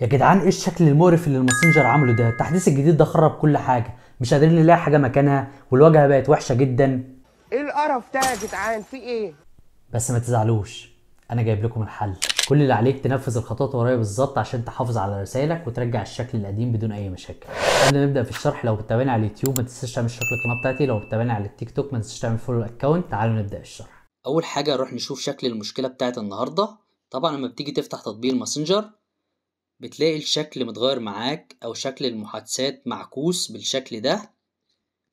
يا جدعان ايه الشكل المقرف اللي الماسنجر عامله ده التحديث الجديد ده خرب كل حاجه مش قادرين نلاقي حاجه مكانها والواجهه بقت وحشه جدا ايه القرف ده يا جدعان في ايه بس ما تزعلوش انا جايب لكم الحل كل اللي عليك تنفذ الخطوات ورايا بالظبط عشان تحافظ على رسائلك وترجع الشكل القديم بدون اي مشاكل قبل ما نبدا في الشرح لو بتتابعني على اليوتيوب ما تنساش تعمل اشتراك القناه بتاعتي لو بتتابعني على التيك توك ما تنساش تعمل فولو الاكونت تعالوا نبدا الشرح اول حاجه نروح نشوف شكل المشكله بتاعت النهارده طبعا لما بتيجي تفتح تطبيق الماسنجر بتلاقي الشكل متغير معاك أو شكل المحادثات معكوس بالشكل ده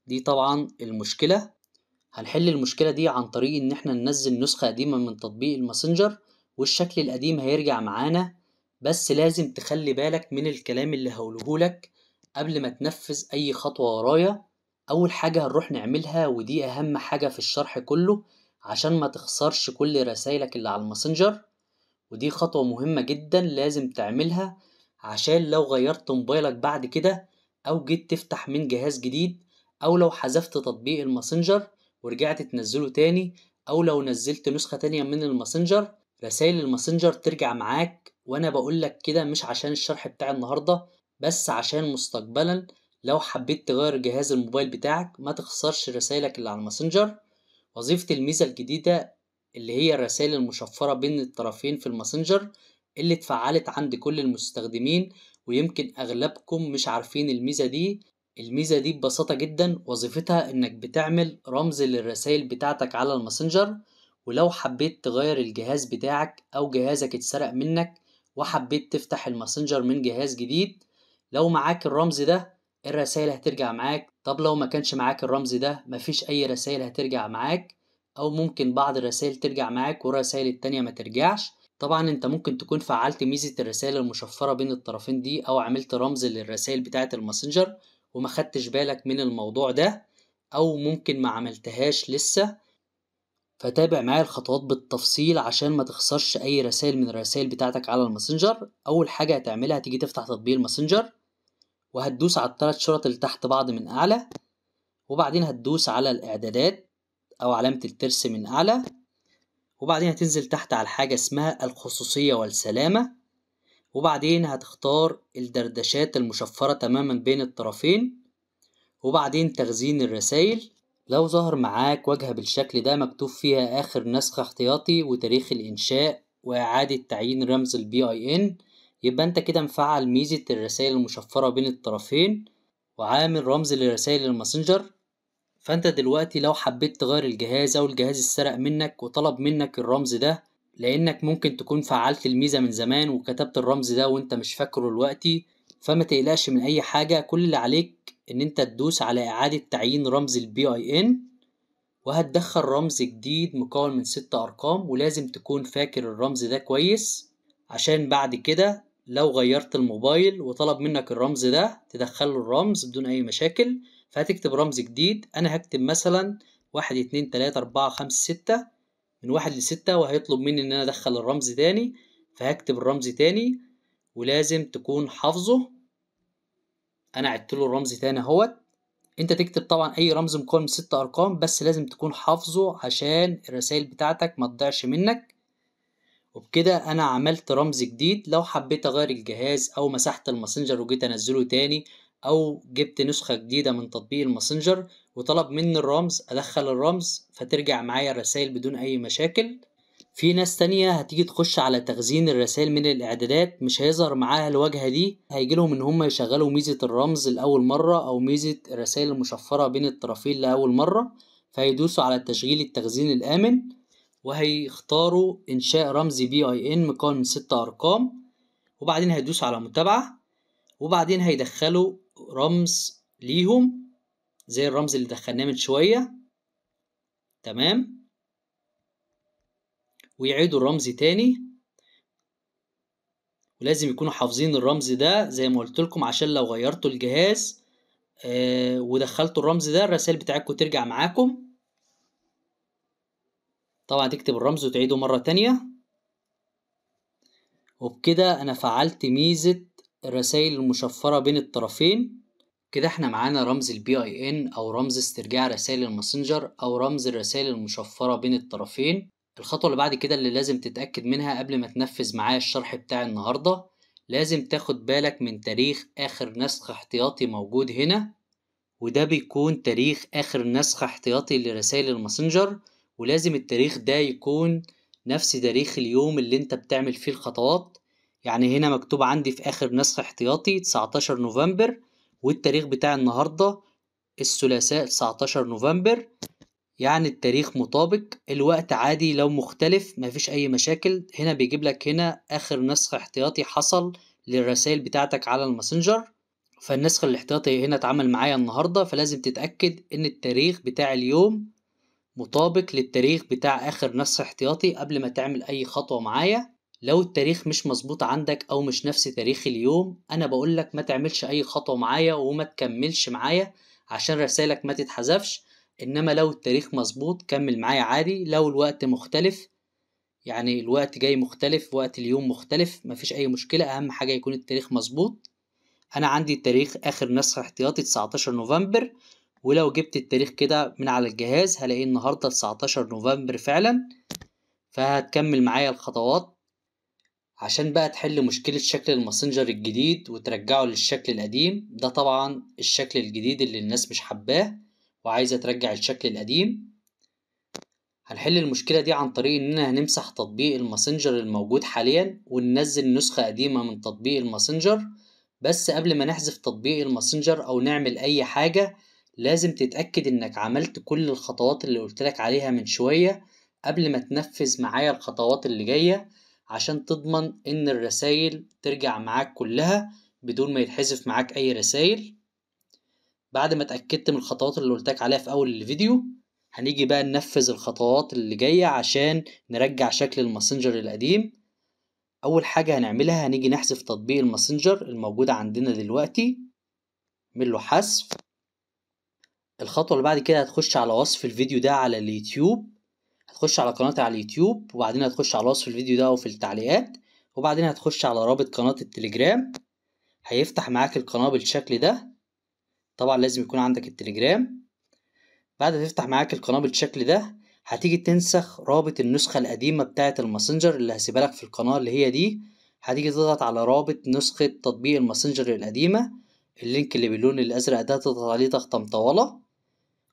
دي طبعا المشكلة هنحل المشكلة دي عن طريق إن احنا ننزل نسخة قديمة من تطبيق الماسنجر والشكل القديم هيرجع معانا بس لازم تخلي بالك من الكلام اللي هقولهولك قبل ما تنفذ أي خطوة ورايا أول حاجة هنروح نعملها ودي أهم حاجة في الشرح كله عشان ما تخسرش كل رسايلك اللي على الماسنجر ودي خطوة مهمة جدا لازم تعملها عشان لو غيرت موبايلك بعد كده أو جيت تفتح من جهاز جديد أو لو حذفت تطبيق الماسنجر ورجعت تنزله تاني أو لو نزلت نسخة تانية من الماسنجر رسائل الماسنجر ترجع معاك وأنا بقولك كده مش عشان الشرح بتاع النهاردة بس عشان مستقبلا لو حبيت تغير جهاز الموبايل بتاعك ما تخسرش رسائلك اللي على الماسنجر وظيفة الميزة الجديدة اللي هي الرسائل المشفرة بين الطرفين في الماسنجر اللي اتفعلت عند كل المستخدمين ويمكن أغلبكم مش عارفين الميزة دي الميزة دي ببساطة جدا وظيفتها إنك بتعمل رمز للرسائل بتاعتك على الماسنجر ولو حبيت تغير الجهاز بتاعك أو جهازك اتسرق منك وحبيت تفتح الماسنجر من جهاز جديد لو معاك الرمز ده الرسائل هترجع معاك طب لو ما كانش معاك الرمز ده مفيش أي رسائل هترجع معاك او ممكن بعض الرسائل ترجع معاك ورسائل التانية ما ترجعش طبعا انت ممكن تكون فعلت ميزة الرسائل المشفرة بين الطرفين دي او عملت رمز للرسائل بتاعة الماسنجر وما خدتش بالك من الموضوع ده او ممكن ما عملتهاش لسه فتابع معايا الخطوات بالتفصيل عشان ما تخسرش اي رسائل من الرسائل بتاعتك على الماسنجر اول حاجة هتعملها تيجي تفتح تطبيق الماسنجر وهتدوس على الثلاث شرط اللي تحت بعض من اعلى وبعدين هتدوس على الاعدادات أو علامة الترس من أعلى وبعدين هتنزل تحت على حاجة اسمها الخصوصية والسلامة وبعدين هتختار الدردشات المشفرة تماما بين الطرفين وبعدين تخزين الرسائل لو ظهر معاك واجهة بالشكل ده مكتوب فيها آخر نسخة احتياطي وتاريخ الإنشاء وإعادة تعيين رمز البي اي ان يبقى أنت كده مفعل ميزة الرسائل المشفرة بين الطرفين وعامل رمز لرسائل الماسنجر فانت دلوقتي لو حبيت تغير الجهاز او الجهاز اتسرق منك وطلب منك الرمز ده لانك ممكن تكون فعلت الميزة من زمان وكتبت الرمز ده وانت مش فاكره دلوقتي فما تقلقش من اي حاجة كل اللي عليك ان انت تدوس على اعادة تعيين رمز البي اي ان وهتدخل رمز جديد مكون من ست ارقام ولازم تكون فاكر الرمز ده كويس عشان بعد كده لو غيرت الموبايل وطلب منك الرمز ده تدخله الرمز بدون اي مشاكل فهتكتب رمز جديد انا هكتب مثلا واحد اتنين تلاتة اربعة خمسة ستة من واحد لستة وهيطلب مني ان انا ادخل الرمز تاني فهكتب الرمز تاني ولازم تكون حافظه انا عدت له الرمز تاني اهوت انت تكتب طبعا اي رمز مكون من ست ارقام بس لازم تكون حافظه عشان الرسائل بتاعتك ما تضيعش منك وبكده انا عملت رمز جديد لو حبيت اغير الجهاز او مسحت الماسنجر وجيت انزله تاني او جبت نسخه جديده من تطبيق الماسنجر وطلب مني الرمز ادخل الرمز فترجع معايا الرسائل بدون اي مشاكل في ناس تانية هتيجي تخش على تخزين الرسائل من الإعدادات مش هيظهر معاها الواجهة دي هيجيلهم إن هم يشغلوا ميزة الرمز لأول مرة أو ميزة الرسائل المشفرة بين الطرفين لأول مرة فهيدوسوا على تشغيل التخزين الآمن وهيختاروا إنشاء رمز بي أي إن مكون من ست أرقام وبعدين هيدوسوا على متابعة وبعدين هيدخلوا رمز ليهم زي الرمز اللي دخلناه من شوية تمام ويعيدوا الرمز تاني ولازم يكونوا حافظين الرمز ده زي ما قلت لكم عشان لو غيرتوا الجهاز آه، ودخلتوا الرمز ده الرسائل بتاعتكم ترجع معاكم طبعا تكتب الرمز وتعيده مرة تانية وبكده انا فعلت ميزة الرسائل المشفرة بين الطرفين كده احنا معانا رمز البي اي ان او رمز استرجاع رسائل الماسنجر او رمز الرسائل المشفرة بين الطرفين الخطوة اللي بعد كده اللي لازم تتأكد منها قبل ما تنفذ معايا الشرح بتاع النهاردة لازم تاخد بالك من تاريخ آخر نسخ احتياطي موجود هنا وده بيكون تاريخ آخر نسخ احتياطي لرسائل الماسنجر ولازم التاريخ ده يكون نفس تاريخ اليوم اللي انت بتعمل فيه الخطوات يعني هنا مكتوب عندي في آخر نسخ احتياطي 19 نوفمبر والتاريخ بتاع النهاردة الثلاثاء 19 نوفمبر يعني التاريخ مطابق الوقت عادي لو مختلف مفيش أي مشاكل هنا بيجيب لك هنا آخر نسخ احتياطي حصل للرسائل بتاعتك على الماسنجر فالنسخ الاحتياطي هنا اتعمل معايا النهاردة فلازم تتأكد إن التاريخ بتاع اليوم مطابق للتاريخ بتاع آخر نسخ احتياطي قبل ما تعمل أي خطوة معايا لو التاريخ مش مظبوط عندك او مش نفس تاريخ اليوم انا بقولك ما تعملش اي خطوة معايا وما تكملش معايا عشان رسالك ما تتحذفش انما لو التاريخ مظبوط كمل معايا عادي لو الوقت مختلف يعني الوقت جاي مختلف وقت اليوم مختلف مفيش اي مشكلة اهم حاجة يكون التاريخ مظبوط انا عندي التاريخ اخر نسخة احتياطي 19 نوفمبر ولو جبت التاريخ كده من على الجهاز هلاقيه النهاردة 19 نوفمبر فعلا فهتكمل معايا الخطوات عشان بقى تحل مشكلة شكل الماسنجر الجديد وترجعه للشكل القديم ده طبعا الشكل الجديد اللي الناس مش حباه وعايزة ترجع الشكل القديم هنحل المشكلة دي عن طريق إننا هنمسح تطبيق الماسنجر الموجود حاليا وننزل نسخة قديمة من تطبيق الماسنجر بس قبل ما نحذف تطبيق الماسنجر أو نعمل أي حاجة لازم تتأكد إنك عملت كل الخطوات اللي قلتلك عليها من شوية قبل ما تنفذ معايا الخطوات اللي جاية عشان تضمن ان الرسايل ترجع معاك كلها بدون ما يتحذف معاك اي رسايل بعد ما اتاكدت من الخطوات اللي قلتك عليها في اول الفيديو هنيجي بقى ننفذ الخطوات اللي جايه عشان نرجع شكل الماسنجر القديم اول حاجه هنعملها هنيجي نحذف تطبيق الماسنجر الموجود عندنا دلوقتي نعمل له حذف الخطوه اللي بعد كده هتخش على وصف الفيديو ده على اليوتيوب هتخش على قناتي على اليوتيوب وبعدين هتخش على وصف الفيديو ده او في التعليقات وبعدين هتخش على رابط قناة التليجرام هيفتح معاك القناة بالشكل ده طبعا لازم يكون عندك التليجرام بعد ما تفتح معاك القناة بالشكل ده هتيجي تنسخ رابط النسخة القديمة بتاعة الماسنجر اللي هسيبها لك في القناة اللي هي دي هتيجي تضغط على رابط نسخة تطبيق الماسنجر القديمة اللينك اللي باللون الأزرق ده تضغط عليه ضغطة مطولة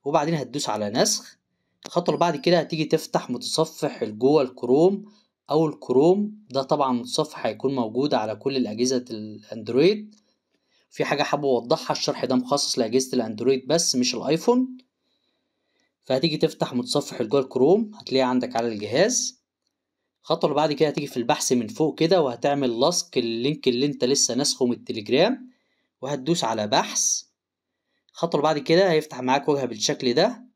وبعدين هتدوس على نسخ الخطوة اللي بعد كده هتيجي تفتح متصفح جوه الكروم او الكروم ده طبعا متصفح هيكون موجود على كل اجهزة الاندرويد في حاجة حابب اوضحها الشرح ده مخصص لاجهزة الاندرويد بس مش الايفون فهتيجي تفتح متصفح جوه الكروم هتلاقيه عندك على الجهاز الخطوة اللي بعد كده هتيجي في البحث من فوق كده وهتعمل لاسك اللينك اللي انت لسه ناسخه من التليجرام وهتدوس على بحث الخطوة اللي بعد كده هيفتح معاك واجهة بالشكل ده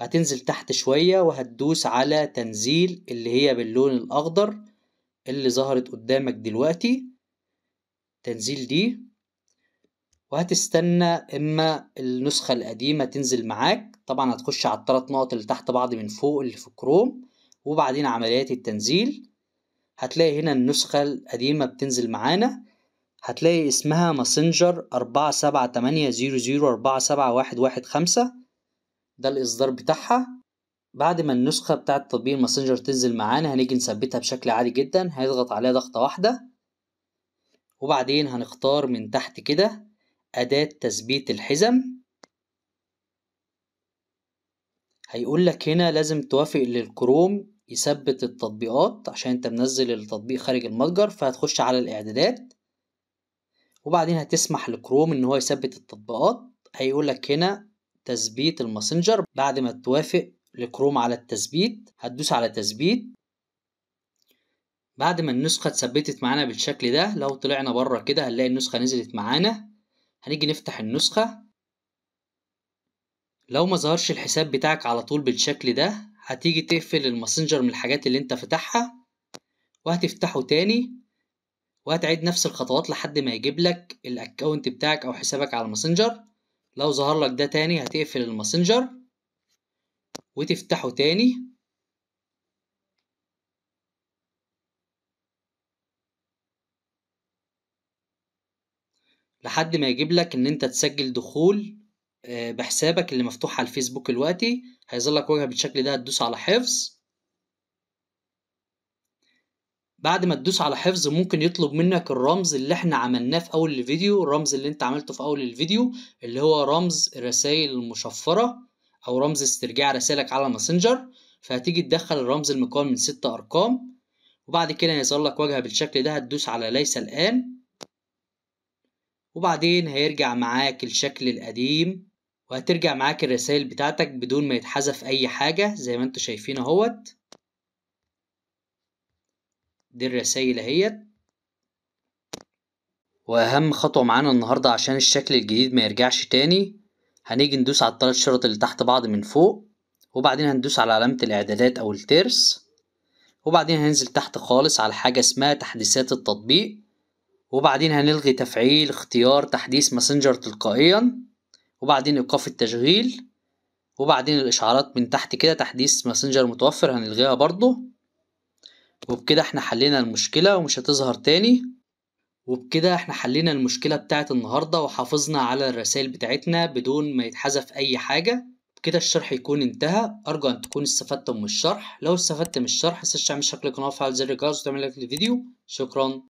هتنزل تحت شوية وهتدوس على تنزيل اللي هي باللون الأخضر اللي ظهرت قدامك دلوقتي تنزيل دي وهتستنى إما النسخة القديمة تنزل معاك طبعا هتخش على التلات نقط اللي تحت بعض من فوق اللي في كروم وبعدين عمليات التنزيل هتلاقي هنا النسخة القديمة بتنزل معانا هتلاقي اسمها ماسنجر أربعة سبعة تمانية زيرو زيرو أربعة سبعة واحد واحد خمسة ده الاصدار بتاعها بعد ما النسخة بتاعة تطبيق الماسنجر تنزل معانا هنيجي نثبتها بشكل عادي جدا هيضغط عليها ضغطة واحدة وبعدين هنختار من تحت كده أداة تثبيت الحزم هيقول لك هنا لازم توافق للكروم يثبت التطبيقات عشان انت منزل التطبيق خارج المتجر فهتخش على الاعدادات وبعدين هتسمح لكروم ان هو يثبت التطبيقات هيقول لك هنا تثبيت الماسنجر بعد ما توافق لكروم على التثبيت هتدوس على تثبيت بعد ما النسخة اتثبتت معانا بالشكل ده لو طلعنا بره كده هنلاقي النسخة نزلت معانا هنيجي نفتح النسخة لو ما ظهرش الحساب بتاعك على طول بالشكل ده هتيجي تقفل الماسنجر من الحاجات اللي انت فتحها وهتفتحه تاني وهتعيد نفس الخطوات لحد ما يجيب لك الاكونت بتاعك او حسابك على الماسنجر لو ظهر لك ده تاني هتقفل الماسنجر وتفتحه تاني لحد ما يجيب لك ان انت تسجل دخول آه، بحسابك اللي مفتوح على الفيسبوك دلوقتي هيظهر لك وجهه بالشكل ده هتدوس على حفظ بعد ما تدوس على حفظ ممكن يطلب منك الرمز اللي احنا عملناه في اول الفيديو الرمز اللي انت عملته في اول الفيديو اللي هو رمز الرسائل المشفرة او رمز استرجاع رسائلك على ماسنجر فهتيجي تدخل الرمز المكون من ست ارقام وبعد كده هيظهر لك واجهة بالشكل ده هتدوس على ليس الان وبعدين هيرجع معاك الشكل القديم وهترجع معاك الرسائل بتاعتك بدون ما يتحذف اي حاجة زي ما انتوا شايفين اهوت دي الرسايل اهيت واهم خطوه معانا النهارده عشان الشكل الجديد ما يرجعش تاني هنيجي ندوس على الثلاث شرط اللي تحت بعض من فوق وبعدين هندوس على علامه الاعدادات او الترس وبعدين هننزل تحت خالص على حاجه اسمها تحديثات التطبيق وبعدين هنلغي تفعيل اختيار تحديث ماسنجر تلقائيا وبعدين ايقاف التشغيل وبعدين الاشعارات من تحت كده تحديث ماسنجر متوفر هنلغيها برضه وبكده احنا حلينا المشكلة ومش هتظهر تاني وبكده احنا حلينا المشكلة بتاعت النهاردة وحافظنا على الرسائل بتاعتنا بدون ما يتحذف اي حاجة بكده الشرح يكون انتهى ارجو ان تكون استفدتم من الشرح لو استفدت من الشرح متنساش تعمل شكل القناة وفعل زر الجرس وتعمل لايك للفيديو شكرا